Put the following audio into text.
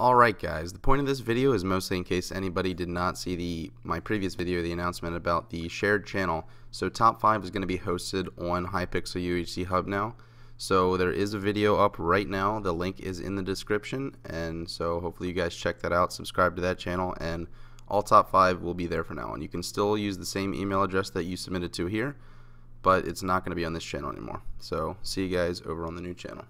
Alright guys, the point of this video is mostly in case anybody did not see the my previous video, the announcement about the shared channel. So Top 5 is going to be hosted on Hypixel UHC Hub now. So there is a video up right now, the link is in the description, and so hopefully you guys check that out, subscribe to that channel, and all Top 5 will be there for now. And you can still use the same email address that you submitted to here, but it's not going to be on this channel anymore. So see you guys over on the new channel.